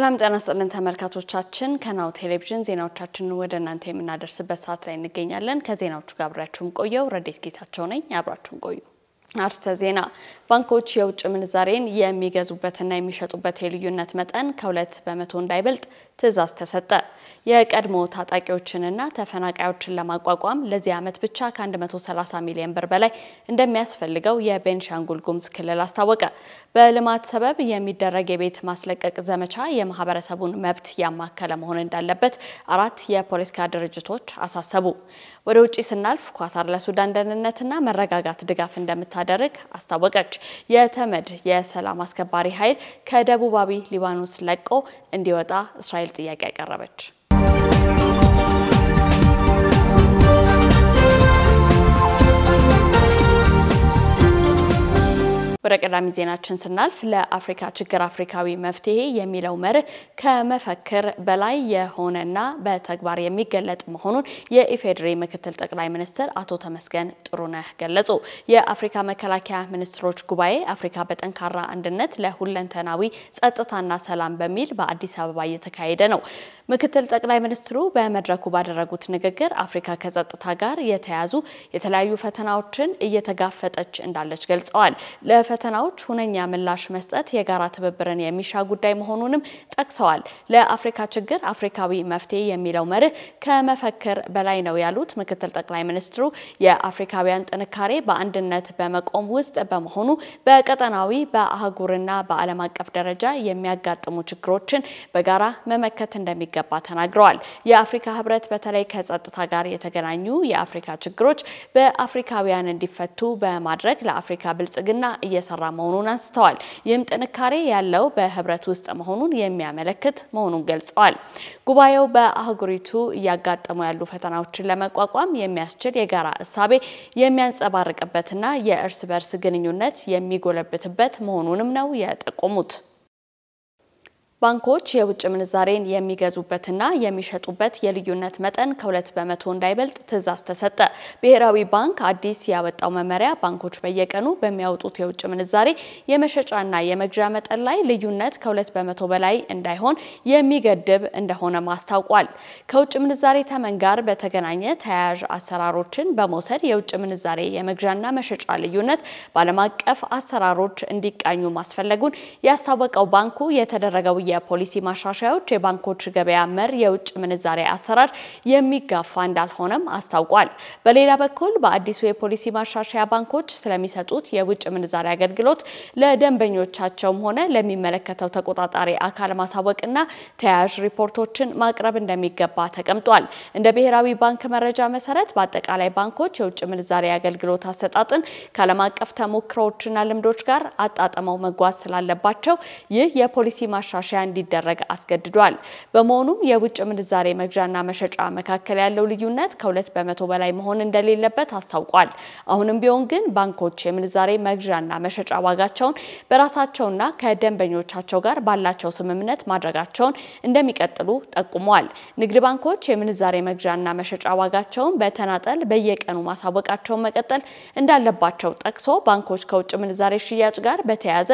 ሰላም ጤና ስጥልን ተመልካቾቻችን፣ ከናሁ ቴሌቪዥን ዜናዎቻችንን ወደ እናንተ የምናደርስበት ሰዓት ላይ እንገኛለን። ከዜናዎቹ ጋር አብራችሁን ቆየው ረዴት ጌታቸው ነኝ። አብራችሁን ቆዩ። አርስተ ዜና ባንኮች የውጭ ምንዛሬን የሚገዙበትና የሚሸጡበት የልዩነት መጠን ከሁለት በመቶ እንዳይበልጥ ትዕዛዝ ተሰጠ። የቀድሞ ታጣቂዎችንና ተፈናቃዮችን ለማቋቋም ለዚህ ዓመት ብቻ ከ130 ሚሊዮን ብር በላይ እንደሚያስፈልገው የቤንሻንጉል ጉሙዝ ክልል አስታወቀ። በልማት ሰበብ የሚደረግ የቤት ማስለቀቅ ዘመቻ የማህበረሰቡን መብት ያማከለ መሆን እንዳለበት አራት የፖለቲካ ድርጅቶች አሳሰቡ። ወደ ውጭ ስናልፍ ኳታር ለሱዳን ደህንነትና መረጋጋት ድጋፍ እንደምታ እንደምታደርግ አስታወቀች። የተመድ የሰላም አስከባሪ ኃይል ከደቡባዊ ሊባኖስ ለቆ እንዲወጣ እስራኤል ጥያቄ አቀረበች። ወደ ቀዳሚ ዜናችን ስናልፍ ለአፍሪካ ችግር አፍሪካዊ መፍትሄ የሚለው መርህ ከመፈክር በላይ የሆነና በተግባር የሚገለጥ መሆኑን የኢፌዴሪ ምክትል ጠቅላይ ሚኒስትር አቶ ተመስገን ጥሩነህ ገለጹ። የአፍሪካ መከላከያ ሚኒስትሮች ጉባኤ አፍሪካ በጠንካራ አንድነት ለሁለንተናዊ ጸጥታና ሰላም በሚል በአዲስ አበባ እየተካሄደ ነው። ምክትል ጠቅላይ ሚኒስትሩ በመድረኩ ባደረጉት ንግግር አፍሪካ ከጸጥታ ጋር የተያያዙ የተለያዩ ፈተናዎችን እየተጋፈጠች እንዳለች ገልጸዋል። ለፈተናዎች ሁነኛ ምላሽ መስጠት የጋራ ትብብርን የሚሻ ጉዳይ መሆኑንም ጠቅሰዋል። ለአፍሪካ ችግር አፍሪካዊ መፍትሄ የሚለው መርህ ከመፈክር በላይ ነው ያሉት ምክትል ጠቅላይ ሚኒስትሩ የአፍሪካውያን ጥንካሬ በአንድነት በመቆም ውስጥ በመሆኑ በቀጠናዊ በአህጉርና በዓለም አቀፍ ደረጃ የሚያጋጥሙ ችግሮችን በጋራ መመከት እንደሚገ እንደሚገባ ተናግረዋል። የአፍሪካ ህብረት በተለይ ከጸጥታ ጋር የተገናኙ የአፍሪካ ችግሮች በአፍሪካውያን እንዲፈቱ በማድረግ ለአፍሪካ ብልጽግና እየሰራ መሆኑን አንስተዋል። ይህም ጥንካሬ ያለው በህብረት ውስጥ መሆኑን የሚያመለክት መሆኑን ገልጸዋል። ጉባኤው በአህጉሪቱ እያጋጠሙ ያሉ ፈተናዎችን ለመቋቋም የሚያስችል የጋራ እሳቤ የሚያንጸባርቅበትና የእርስ በርስ ግንኙነት የሚጎለብትበት መሆኑንም ነው የጠቆሙት። ባንኮች የውጭ ምንዛሬን የሚገዙበትና የሚሸጡበት የልዩነት መጠን ከሁለት በመቶ እንዳይበልጥ ትዕዛዝ ተሰጠ። ብሔራዊ ባንክ አዲስ ያወጣው መመሪያ ባንኮች በየቀኑ በሚያወጡት የውጭ ምንዛሬ የመሸጫና የመግዣ መጠን ላይ ልዩነት ከሁለት በመቶ በላይ እንዳይሆን የሚገድብ እንደሆነ ማስታውቋል። ከውጭ ምንዛሬ ተመን ጋር በተገናኘ ተያያዥ አሰራሮችን በመውሰድ የውጭ ምንዛሬ የመግዣና መሸጫ ልዩነት በዓለም አቀፍ አሰራሮች እንዲቃኙ ማስፈለጉን ያስታወቀው ባንኩ የተደረገው የፖሊሲ ማሻሻያዎች የባንኮች ገበያ መር የውጭ ምንዛሬ አሰራር የሚጋፋ እንዳልሆነም አስታውቋል። በሌላ በኩል በአዲሱ የፖሊሲ ማሻሻያ ባንኮች ስለሚሰጡት የውጭ ምንዛሬ አገልግሎት ለደንበኞቻቸውም ሆነ ለሚመለከተው ተቆጣጣሪ አካል ማሳወቅና ተያያዥ ሪፖርቶችን ማቅረብ እንደሚገባ ተቀምጧል። እንደ ብሔራዊ ባንክ መረጃ መሰረት በአጠቃላይ ባንኮች የውጭ ምንዛሬ አገልግሎት አሰጣጥን ከዓለም አቀፍ ተሞክሮዎችና ልምዶች ጋር አጣጥመው መጓዝ ስላለባቸው ይህ የፖሊሲ ማሻሻያ ማሻሻያ እንዲደረግ አስገድዷል። በመሆኑም የውጭ ምንዛሬ መግዣና መሸጫ መካከል ያለው ልዩነት ከሁለት በመቶ በላይ መሆን እንደሌለበት አስታውቋል። አሁንም ቢሆን ግን ባንኮች የምንዛሬ መግዣና መሸጫ ዋጋቸውን በራሳቸውና ከደንበኞቻቸው ጋር ባላቸው ስምምነት ማድረጋቸውን እንደሚቀጥሉ ጠቁመዋል። ንግድ ባንኮች የምንዛሬ መግዣና መሸጫ ዋጋቸውን በተናጠል በየቀኑ ማሳወቃቸውን መቀጠል እንዳለባቸው ጠቅሶ ባንኮች ከውጭ ምንዛሬ ሽያጭ ጋር በተያያዘ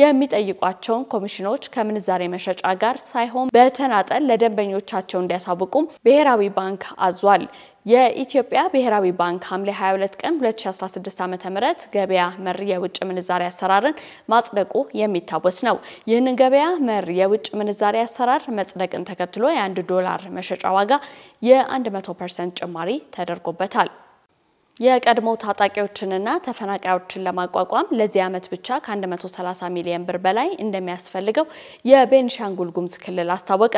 የሚጠይቋቸውን ኮሚሽኖች ከምንዛሬ መሸጫ ጋር ሳይሆን በተናጠል ለደንበኞቻቸው እንዲያሳውቁም ብሔራዊ ባንክ አዟል። የኢትዮጵያ ብሔራዊ ባንክ ሐምሌ 22 ቀን 2016 ዓ ም ገበያ መር የውጭ ምንዛሪ አሰራርን ማጽደቁ የሚታወስ ነው። ይህንን ገበያ መር የውጭ ምንዛሪ አሰራር መጽደቅን ተከትሎ የአንድ ዶላር መሸጫ ዋጋ የ100 ፐርሰንት ጭማሪ ተደርጎበታል። የቀድሞ ታጣቂዎችንና ተፈናቃዮችን ለማቋቋም ለዚህ ዓመት ብቻ ከ130 ሚሊዮን ብር በላይ እንደሚያስፈልገው የቤንሻንጉል ጉሙዝ ክልል አስታወቀ።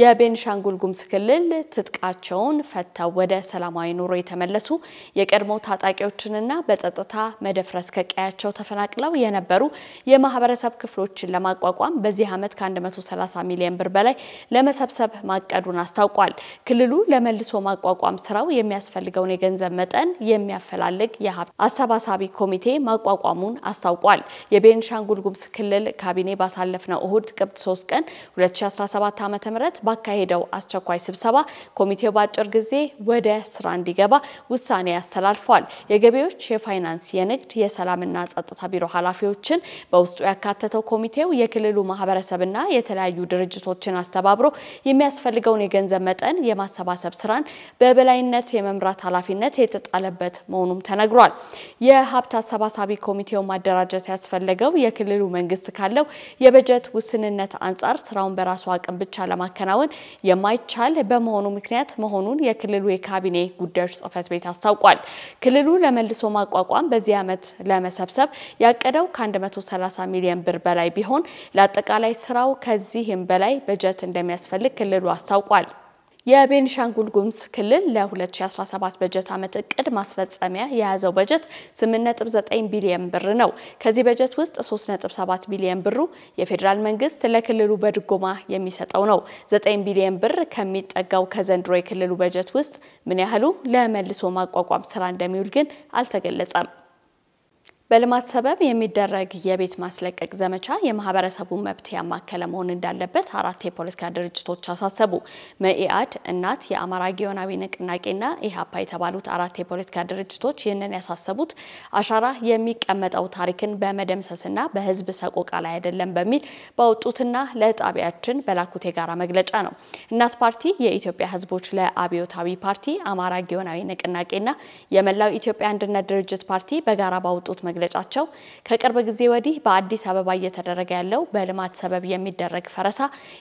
የቤንሻንጉል ጉምዝ ክልል ትጥቃቸውን ፈተው ወደ ሰላማዊ ኑሮ የተመለሱ የቀድሞ ታጣቂዎችንና በጸጥታ መደፍረስ ከቀያቸው ተፈናቅለው የነበሩ የማህበረሰብ ክፍሎችን ለማቋቋም በዚህ ዓመት ከ130 ሚሊዮን ብር በላይ ለመሰብሰብ ማቀዱን አስታውቋል። ክልሉ ለመልሶ ማቋቋም ስራው የሚያስፈልገውን የገንዘብ መጠን የሚያፈላልግ የሀብት አሰባሳቢ ኮሚቴ ማቋቋሙን አስታውቋል። የቤንሻንጉል ጉሙዝ ክልል ካቢኔ ባሳለፍነው እሁድ ጥቅምት 3 ቀን 2017 ዓ ም ባካሄደው አስቸኳይ ስብሰባ ኮሚቴው በአጭር ጊዜ ወደ ስራ እንዲገባ ውሳኔ ያስተላልፏል። የገቢዎች፣ የፋይናንስ፣ የንግድ፣ የሰላምና ጸጥታ ቢሮ ኃላፊዎችን በውስጡ ያካተተው ኮሚቴው የክልሉ ማህበረሰብና የተለያዩ ድርጅቶችን አስተባብሮ የሚያስፈልገውን የገንዘብ መጠን የማሰባሰብ ስራን በበላይነት የመምራት ኃላፊነት የተጣለበት የሚያደርግበት መሆኑም ተነግሯል። የሀብት አሰባሳቢ ኮሚቴው ማደራጀት ያስፈለገው የክልሉ መንግስት ካለው የበጀት ውስንነት አንጻር ስራውን በራሱ አቅም ብቻ ለማከናወን የማይቻል በመሆኑ ምክንያት መሆኑን የክልሉ የካቢኔ ጉዳዮች ጽህፈት ቤት አስታውቋል። ክልሉ ለመልሶ ማቋቋም በዚህ ዓመት ለመሰብሰብ ያቀደው ከ130 ሚሊዮን ብር በላይ ቢሆን ለአጠቃላይ ስራው ከዚህም በላይ በጀት እንደሚያስፈልግ ክልሉ አስታውቋል። የቤኒሻንጉል ጉምስ ክልል ለ2017 በጀት ዓመት እቅድ ማስፈጸሚያ የያዘው በጀት 8.9 ቢሊዮን ብር ነው። ከዚህ በጀት ውስጥ 3.7 ቢሊዮን ብሩ የፌዴራል መንግስት ለክልሉ በድጎማ የሚሰጠው ነው። 9 ቢሊዮን ብር ከሚጠጋው ከዘንድሮ የክልሉ በጀት ውስጥ ምን ያህሉ ለመልሶ ማቋቋም ስራ እንደሚውል ግን አልተገለጸም። በልማት ሰበብ የሚደረግ የቤት ማስለቀቅ ዘመቻ የማህበረሰቡን መብት ያማከለ መሆን እንዳለበት አራት የፖለቲካ ድርጅቶች አሳሰቡ። መኢአድ፣ እናት፣ የአማራ ጊዮናዊ ንቅናቄና ኢህአፓ የተባሉት አራት የፖለቲካ ድርጅቶች ይህንን ያሳሰቡት አሻራ የሚቀመጠው ታሪክን በመደምሰስና በህዝብ ሰቆቃ ላይ አይደለም በሚል በወጡትና ለጣቢያችን በላኩት የጋራ መግለጫ ነው። እናት ፓርቲ፣ የኢትዮጵያ ህዝቦች ለአብዮታዊ ፓርቲ፣ አማራ ጊዮናዊ ንቅናቄና የመላው ኢትዮጵያ አንድነት ድርጅት ፓርቲ በጋራ ባወጡት መግለጫቸው ከቅርብ ጊዜ ወዲህ በአዲስ አበባ እየተደረገ ያለው በልማት ሰበብ የሚደረግ ፈረሳ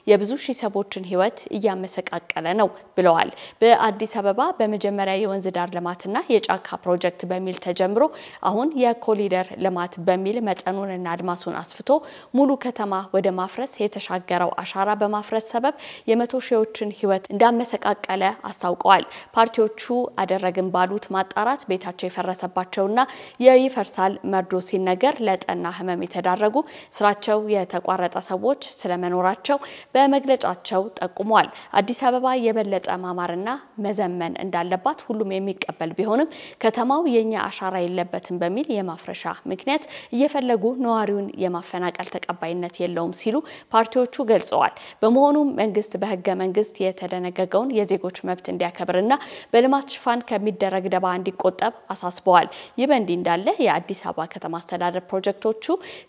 የብዙ ሺህ ሰዎችን ሕይወት እያመሰቃቀለ ነው ብለዋል። በአዲስ አበባ በመጀመሪያ የወንዝ ዳር ልማትና የጫካ ፕሮጀክት በሚል ተጀምሮ አሁን የኮሊደር ልማት በሚል መጠኑንና አድማሱን አስፍቶ ሙሉ ከተማ ወደ ማፍረስ የተሻገረው አሻራ በማፍረስ ሰበብ የመቶ ሺዎችን ሕይወት እንዳመሰቃቀለ አስታውቀዋል። ፓርቲዎቹ አደረግን ባሉት ማጣራት ቤታቸው የፈረሰባቸውና የይፈርሳል መርዶ ሲነገር ለጠና ህመም የተዳረጉ ስራቸው የተቋረጠ ሰዎች ስለመኖራቸው በመግለጫቸው ጠቁመዋል። አዲስ አበባ የበለጠ ማማርና መዘመን እንዳለባት ሁሉም የሚቀበል ቢሆንም ከተማው የእኛ አሻራ የለበትም በሚል የማፍረሻ ምክንያት እየፈለጉ ነዋሪውን የማፈናቀል ተቀባይነት የለውም ሲሉ ፓርቲዎቹ ገልጸዋል። በመሆኑም መንግስት በህገ መንግስት የተደነገገውን የዜጎች መብት እንዲያከብርና በልማት ሽፋን ከሚደረግ ደባ እንዲቆጠብ አሳስበዋል። ይህ በእንዲህ እንዳለ የአዲስ አበባ አበባ ከተማ አስተዳደር ፕሮጀክቶቹ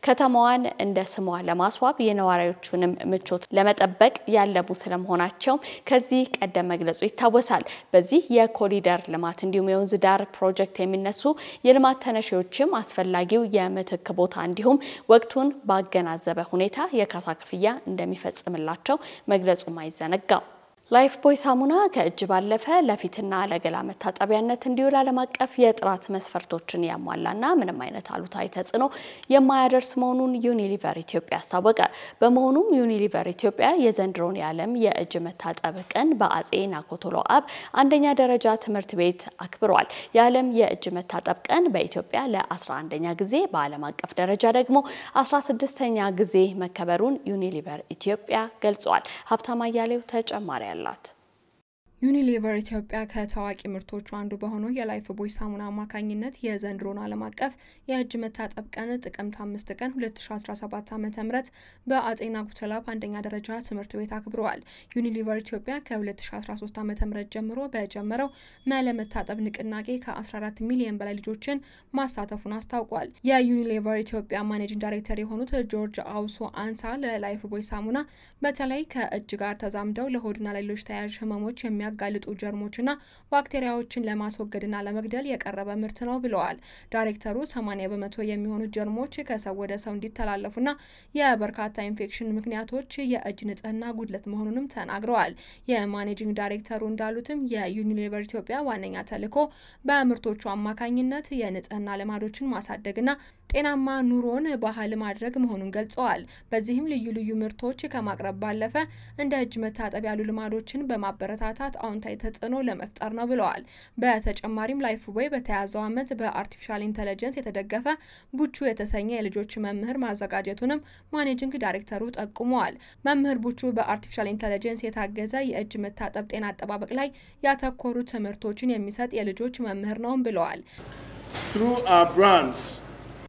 ከተማዋን እንደ ስሟ ለማስዋብ የነዋሪዎቹንም ምቾት ለመጠበቅ ያለሙ ስለመሆናቸው ከዚህ ቀደም መግለጹ ይታወሳል። በዚህ የኮሪደር ልማት እንዲሁም የወንዝ ዳር ፕሮጀክት የሚነሱ የልማት ተነሺዎችም አስፈላጊው የምትክ ቦታ እንዲሁም ወቅቱን ባገናዘበ ሁኔታ የካሳ ክፍያ እንደሚፈጽምላቸው መግለጹም አይዘነጋም። ላይፍ ቦይ ሳሙና ከእጅ ባለፈ ለፊትና ለገላ መታጠቢያነት እንዲውል ዓለም አቀፍ የጥራት መስፈርቶችን ያሟላና ምንም አይነት አሉታዊ ተጽዕኖ የማያደርስ መሆኑን ዩኒሊቨር ኢትዮጵያ አስታወቀ። በመሆኑም ዩኒሊቨር ኢትዮጵያ የዘንድሮን የዓለም የእጅ መታጠብ ቀን በአጼ ናኮቶሎ አብ አንደኛ ደረጃ ትምህርት ቤት አክብሯል። የዓለም የእጅ መታጠብ ቀን በኢትዮጵያ ለ11ኛ ጊዜ በዓለም አቀፍ ደረጃ ደግሞ 16ኛ ጊዜ መከበሩን ዩኒሊቨር ኢትዮጵያ ገልጿል። ሀብታማ እያሌው ተጨማሪ ያለ fördelat. ዩኒሊቨር ኢትዮጵያ ከታዋቂ ምርቶቹ አንዱ በሆነው የላይፍ ቦይ ሳሙና አማካኝነት የዘንድሮን ዓለም አቀፍ የእጅ መታጠብ ቀን ጥቅምት አምስት ቀን 2017 ዓ ም በአጤና ጉተላ በአንደኛ ደረጃ ትምህርት ቤት አክብረዋል። ዩኒሊቨር ኢትዮጵያ ከ2013 ዓ ም ጀምሮ በጀመረው መለመታጠብ ንቅናቄ ከ14 ሚሊዮን በላይ ልጆችን ማሳተፉን አስታውቋል። የዩኒሊቨር ኢትዮጵያ ማኔጂንግ ዳይሬክተር የሆኑት ጆርጅ አውሶ አንሳ ለላይፍ ቦይ ሳሙና በተለይ ከእጅ ጋር ተዛምደው ለሆድና ለሌሎች ተያያዥ ህመሞች የሚያ የሚያጋልጡ ጀርሞችና ባክቴሪያዎችን ለማስወገድና ለመግደል የቀረበ ምርት ነው ብለዋል ዳይሬክተሩ። 80 በመቶ የሚሆኑ ጀርሞች ከሰው ወደ ሰው እንዲተላለፉና የበርካታ ኢንፌክሽን ምክንያቶች የእጅ ንጽህና ጉድለት መሆኑንም ተናግረዋል። የማኔጂንግ ዳይሬክተሩ እንዳሉትም የዩኒሊቨር ኢትዮጵያ ዋነኛ ተልዕኮ በምርቶቹ አማካኝነት የንጽህና ልማዶችን ማሳደግና ጤናማ ኑሮን ባህል ማድረግ መሆኑን ገልጸዋል። በዚህም ልዩ ልዩ ምርቶች ከማቅረብ ባለፈ እንደ እጅ መታጠብ ያሉ ልማዶችን በማበረታታት አዎንታዊ ተጽዕኖ ለመፍጠር ነው ብለዋል። በተጨማሪም ላይፍ ቦይ በተያዘው ዓመት በአርቲፊሻል ኢንተለጀንስ የተደገፈ ቡቹ የተሰኘ የልጆች መምህር ማዘጋጀቱንም ማኔጂንግ ዳይሬክተሩ ጠቁመዋል። መምህር ቡቹ በአርቲፊሻል ኢንተለጀንስ የታገዘ የእጅ መታጠብ ጤና አጠባበቅ ላይ ያተኮሩ ትምህርቶችን የሚሰጥ የልጆች መምህር ነውም ብለዋል።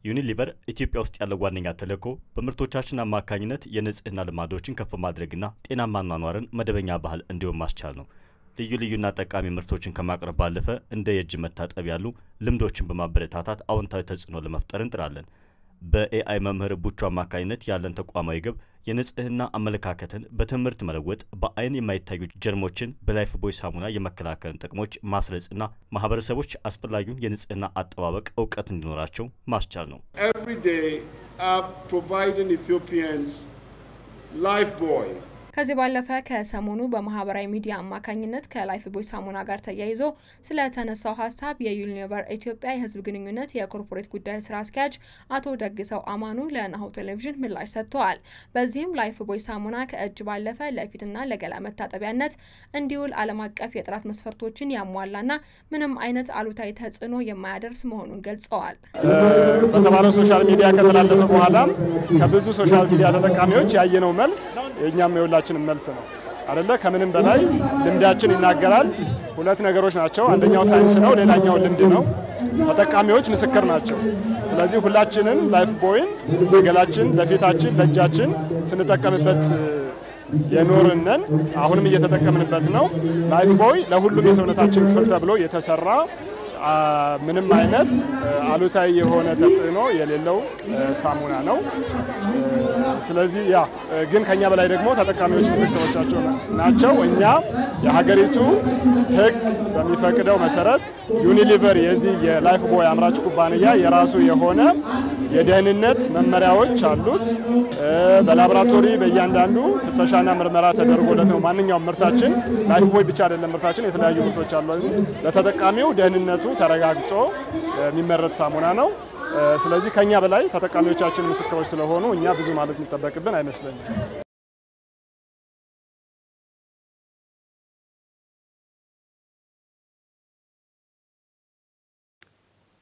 ዩኒሊቨር ኢትዮጵያ ውስጥ ያለው ዋነኛ ተልእኮ በምርቶቻችን አማካኝነት የንጽህና ልማዶችን ከፍ ማድረግና ጤናማ አኗኗርን መደበኛ ባህል እንዲሆን ማስቻል ነው። ልዩ ልዩና ጠቃሚ ምርቶችን ከማቅረብ ባለፈ እንደ የእጅ መታጠብ ያሉ ልምዶችን በማበረታታት አዎንታዊ ተጽዕኖ ለመፍጠር እንጥራለን። በኤአይ መምህር ቡቹ አማካኝነት ያለን ተቋማዊ ግብ የንጽህና አመለካከትን በትምህርት መለወጥ፣ በአይን የማይታዩ ጀርሞችን በላይፍ ቦይ ሳሙና የመከላከልን ጥቅሞች ማስረጽና ማህበረሰቦች አስፈላጊውን የንጽህና አጠባበቅ እውቀት እንዲኖራቸው ማስቻል ነው። Every day, uh, ከዚህ ባለፈ ከሰሞኑ በማህበራዊ ሚዲያ አማካኝነት ከላይፍ ቦይ ሳሙና ጋር ተያይዞ ስለተነሳው ሀሳብ የዩኒሊቨር ኢትዮጵያ የህዝብ ግንኙነት የኮርፖሬት ጉዳይ ስራ አስኪያጅ አቶ ደግሰው አማኑ ለናሁ ቴሌቪዥን ምላሽ ሰጥተዋል። በዚህም ላይፍ ቦይ ሳሙና ከእጅ ባለፈ ለፊትና ለገላ መታጠቢያነት እንዲውል ዓለም አቀፍ የጥራት መስፈርቶችን ያሟላና ምንም አይነት አሉታዊ ተጽዕኖ የማያደርስ መሆኑን ገልጸዋል። በተባለው ሶሻል ሚዲያ ከተላለፈ በኋላ ከብዙ ሶሻል ሚዲያ ተጠቃሚዎች ያየነው መልስ የእኛም የውላ የሁላችንም መልስ ነው አደለ? ከምንም በላይ ልምዳችን ይናገራል። ሁለት ነገሮች ናቸው። አንደኛው ሳይንስ ነው፣ ሌላኛው ልምድ ነው። ተጠቃሚዎች ምስክር ናቸው። ስለዚህ ሁላችንም ላይፍ ቦይን ገላችን፣ ለፊታችን፣ ለእጃችን ስንጠቀምበት የኖርነን አሁንም እየተጠቀምንበት ነው። ላይፍ ቦይ ለሁሉም የሰውነታችን ክፍል ተብሎ የተሰራ ምንም አይነት አሉታዊ የሆነ ተጽዕኖ የሌለው ሳሙና ነው። ስለዚህ ያ ግን ከኛ በላይ ደግሞ ተጠቃሚዎች ምስክሮቻቸው ናቸው። እኛ የሀገሪቱ ሕግ በሚፈቅደው መሰረት ዩኒሊቨር የዚህ የላይፍ ቦይ አምራች ኩባንያ የራሱ የሆነ የደህንነት መመሪያዎች አሉት። በላቦራቶሪ በእያንዳንዱ ፍተሻና ምርመራ ተደርጎለት ነው ማንኛውም ምርታችን ላይፍ ቦይ ብቻ አይደለም ምርታችን የተለያዩ ምርቶች አሉ። ለተጠቃሚው ደህንነቱ ተረጋግጦ የሚመረት ሳሙና ነው። ስለዚህ ከኛ በላይ ተጠቃሚዎቻችን ምስክሮች ስለሆኑ እኛ ብዙ ማለት የሚጠበቅብን አይመስለኝም።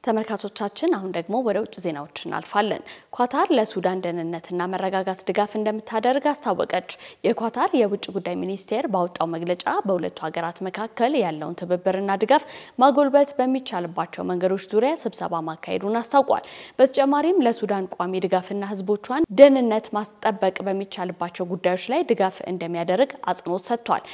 ተመልካቾቻችን አሁን ደግሞ ወደ ውጭ ዜናዎች እናልፋለን። ኳታር ለሱዳን ደህንነትና መረጋጋት ድጋፍ እንደምታደርግ አስታወቀች። የኳታር የውጭ ጉዳይ ሚኒስቴር ባወጣው መግለጫ በሁለቱ ሀገራት መካከል ያለውን ትብብርና ድጋፍ ማጎልበት በሚቻልባቸው መንገዶች ዙሪያ ስብሰባ ማካሄዱን አስታውቋል። በተጨማሪም ለሱዳን ቋሚ ድጋፍና ህዝቦቿን ደህንነት ማስጠበቅ በሚቻልባቸው ጉዳዮች ላይ ድጋፍ እንደሚያደርግ አጽንኦት ሰጥቷል።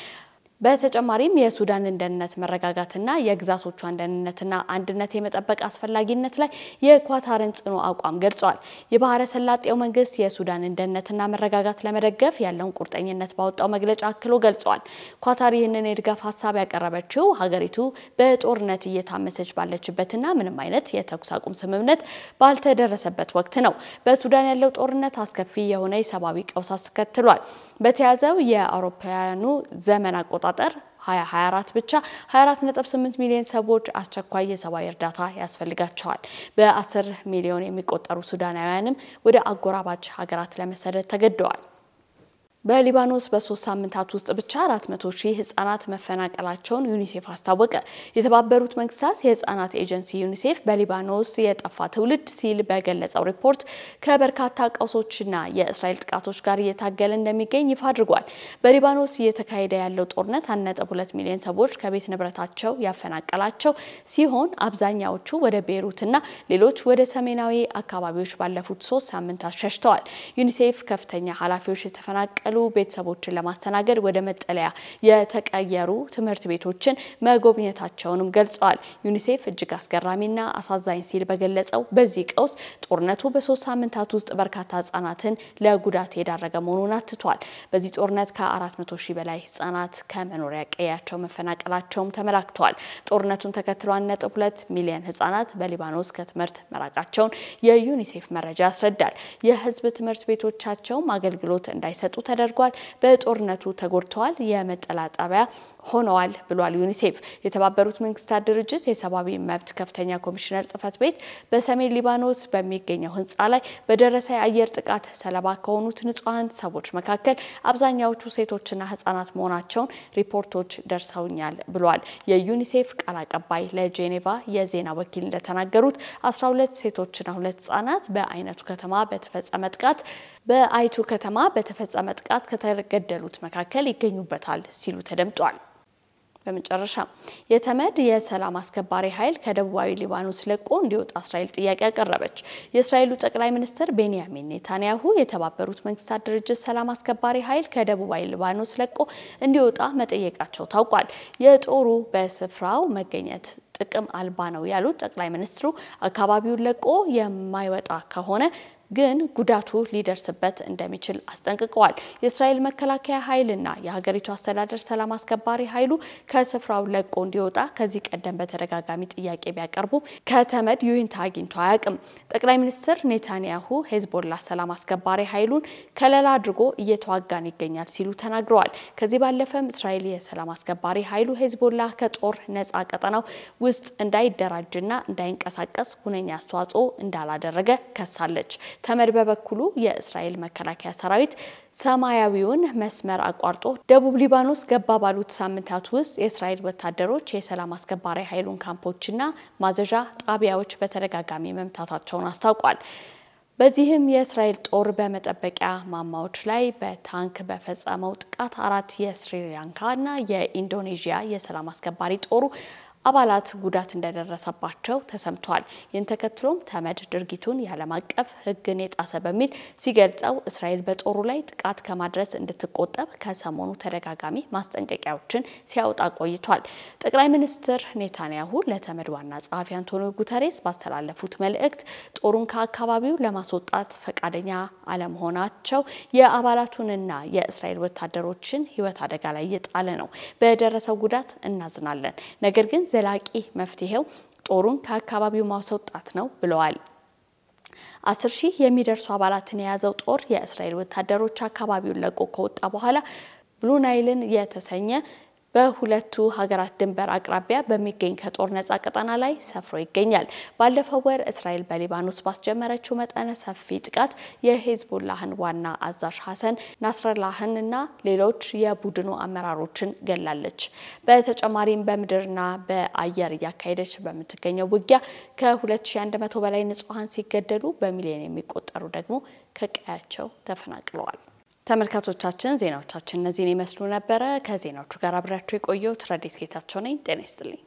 በተጨማሪም የሱዳንን ደህንነት መረጋጋትና የግዛቶቿን ደህንነትና አንድነት የመጠበቅ አስፈላጊነት ላይ የኳታርን ጽኑ አቋም ገልጿል። የባህረ ሰላጤው መንግስት የሱዳንን ደህንነትና መረጋጋት ለመደገፍ ያለውን ቁርጠኝነት ባወጣው መግለጫ አክሎ ገልጿል። ኳታር ይህንን የድጋፍ ሀሳብ ያቀረበችው ሀገሪቱ በጦርነት እየታመሰች ባለችበትና ምንም አይነት የተኩስ አቁም ስምምነት ባልተደረሰበት ወቅት ነው። በሱዳን ያለው ጦርነት አስከፊ የሆነ የሰብአዊ ቀውስ አስከትሏል። በተያዘው የአውሮፓውያኑ ዘመን አቆጣ አቆጣጠር 2024 ብቻ 248 ሚሊዮን ሰዎች አስቸኳይ የሰብአዊ እርዳታ ያስፈልጋቸዋል። በ10 ሚሊዮን የሚቆጠሩ ሱዳናውያንም ወደ አጎራባች ሀገራት ለመሰደድ ተገደዋል። በሊባኖስ በሶስት ሳምንታት ውስጥ ብቻ 400 ሺህ ህጻናት መፈናቀላቸውን ዩኒሴፍ አስታወቀ። የተባበሩት መንግስታት የህጻናት ኤጀንሲ ዩኒሴፍ በሊባኖስ የጠፋ ትውልድ ሲል በገለጸው ሪፖርት ከበርካታ ቀውሶችና የእስራኤል ጥቃቶች ጋር እየታገለ እንደሚገኝ ይፋ አድርጓል። በሊባኖስ እየተካሄደ ያለው ጦርነት 1.2 ሚሊዮን ሰዎች ከቤት ንብረታቸው ያፈናቀላቸው ሲሆን አብዛኛዎቹ ወደ ቤይሩትና ሌሎች ወደ ሰሜናዊ አካባቢዎች ባለፉት ሶስት ሳምንታት ሸሽተዋል። ዩኒሴፍ ከፍተኛ ኃላፊዎች የተፈናቀሉ ያሉ ቤተሰቦችን ለማስተናገድ ወደ መጠለያ የተቀየሩ ትምህርት ቤቶችን መጎብኘታቸውንም ገልጸዋል። ዩኒሴፍ እጅግ አስገራሚና አሳዛኝ ሲል በገለጸው በዚህ ቀውስ ጦርነቱ በሶስት ሳምንታት ውስጥ በርካታ ህጻናትን ለጉዳት የዳረገ መሆኑን አትቷል። በዚህ ጦርነት ከ400 ሺህ በላይ ህጻናት ከመኖሪያ ቀያቸው መፈናቀላቸውም ተመላክተዋል። ጦርነቱን ተከትሎ 1.2 ሚሊዮን ህጻናት በሊባኖስ ከትምህርት መራቃቸውን የዩኒሴፍ መረጃ ያስረዳል። የህዝብ ትምህርት ቤቶቻቸውም አገልግሎት እንዳይሰጡ ተደርጓል። በጦርነቱ ተጎድተዋል፣ የመጠላ ጣቢያ ሆነዋል ብሏል ዩኒሴፍ። የተባበሩት መንግስታት ድርጅት የሰብአዊ መብት ከፍተኛ ኮሚሽነር ጽህፈት ቤት በሰሜን ሊባኖስ በሚገኘው ህንፃ ላይ በደረሰ የአየር ጥቃት ሰለባ ከሆኑት ንጹሐን ሰዎች መካከል አብዛኛዎቹ ሴቶችና ህጻናት መሆናቸውን ሪፖርቶች ደርሰውኛል ብሏል። የዩኒሴፍ ቃል አቀባይ ለጄኔቫ የዜና ወኪል እንደተናገሩት 12 ሴቶችና ሁለት ህጻናት በአይነቱ ከተማ በተፈጸመ ጥቃት በአይቱ ከተማ በተፈጸመ ጥቃት ከተገደሉት መካከል ይገኙበታል ሲሉ ተደምጧል። በመጨረሻ የተመድ የሰላም አስከባሪ ኃይል ከደቡባዊ ሊባኖስ ለቆ እንዲወጣ እስራኤል ጥያቄ አቀረበች። የእስራኤሉ ጠቅላይ ሚኒስትር ቤንያሚን ኔታንያሁ የተባበሩት መንግስታት ድርጅት ሰላም አስከባሪ ኃይል ከደቡባዊ ሊባኖስ ለቆ እንዲወጣ መጠየቃቸው ታውቋል። የጦሩ በስፍራው መገኘት ጥቅም አልባ ነው ያሉት ጠቅላይ ሚኒስትሩ አካባቢውን ለቆ የማይወጣ ከሆነ ግን ጉዳቱ ሊደርስበት እንደሚችል አስጠንቅቀዋል። የእስራኤል መከላከያ ኃይልና የሀገሪቱ አስተዳደር ሰላም አስከባሪ ኃይሉ ከስፍራው ለቆ እንዲወጣ ከዚህ ቀደም በተደጋጋሚ ጥያቄ ቢያቀርቡ ከተመድ ይሁንታ አግኝቶ አያውቅም። ጠቅላይ ሚኒስትር ኔታንያሁ ሄዝቦላ ሰላም አስከባሪ ኃይሉን ከለላ አድርጎ እየተዋጋን ይገኛል ሲሉ ተናግረዋል። ከዚህ ባለፈም እስራኤል የሰላም አስከባሪ ኃይሉ ሄዝቦላ ከጦር ነጻ ቀጠናው ውስጥ እንዳይደራጅና እንዳይንቀሳቀስ ሁነኛ አስተዋጽኦ እንዳላደረገ ከሳለች። ተመድ በበኩሉ የእስራኤል መከላከያ ሰራዊት ሰማያዊውን መስመር አቋርጦ ደቡብ ሊባኖስ ገባ ባሉት ሳምንታት ውስጥ የእስራኤል ወታደሮች የሰላም አስከባሪ ኃይሉን ካምፖችና ማዘዣ ጣቢያዎች በተደጋጋሚ መምታታቸውን አስታውቋል። በዚህም የእስራኤል ጦር በመጠበቂያ ማማዎች ላይ በታንክ በፈጸመው ጥቃት አራት የስሪላንካ እና የኢንዶኔዥያ የሰላም አስከባሪ ጦሩ አባላት ጉዳት እንደደረሰባቸው ተሰምቷል። ይህን ተከትሎም ተመድ ድርጊቱን የዓለም አቀፍ ሕግን የጣሰ በሚል ሲገልጸው እስራኤል በጦሩ ላይ ጥቃት ከማድረስ እንድትቆጠብ ከሰሞኑ ተደጋጋሚ ማስጠንቀቂያዎችን ሲያወጣ ቆይቷል። ጠቅላይ ሚኒስትር ኔታንያሁ ለተመድ ዋና ጸሐፊ አንቶኒዮ ጉተሬስ ባስተላለፉት መልእክት ጦሩን ከአካባቢው ለማስወጣት ፈቃደኛ አለመሆናቸው የአባላቱንና የእስራኤል ወታደሮችን ሕይወት አደጋ ላይ እየጣለ ነው። በደረሰው ጉዳት እናዝናለን፣ ነገር ግን ዘላቂ መፍትሄው ጦሩን ከአካባቢው ማስወጣት ነው ብለዋል። አስር ሺህ የሚደርሱ አባላትን የያዘው ጦር የእስራኤል ወታደሮች አካባቢውን ለቆ ከወጣ በኋላ ብሉ ናይልን የተሰኘ በሁለቱ ሀገራት ድንበር አቅራቢያ በሚገኝ ከጦር ነጻ ቀጠና ላይ ሰፍሮ ይገኛል። ባለፈው ወር እስራኤል በሊባኖስ ባስጀመረችው መጠነ ሰፊ ጥቃት የሄዝቦላህን ዋና አዛዥ ሀሰን ናስረላህን እና ሌሎች የቡድኑ አመራሮችን ገላለች። በተጨማሪም በምድርና በአየር እያካሄደች በምትገኘው ውጊያ ከ2100 በላይ ንጹሐን ሲገደሉ በሚሊዮን የሚቆጠሩ ደግሞ ከቀያቸው ተፈናቅለዋል። ተመልካቾቻችን ዜናዎቻችን እነዚህን ይመስሉ ነበረ። ከዜናዎቹ ጋር አብሬያችሁ የቆየሁት ረዴት ጌታቸው ነኝ። ጤና ይስጥልኝ።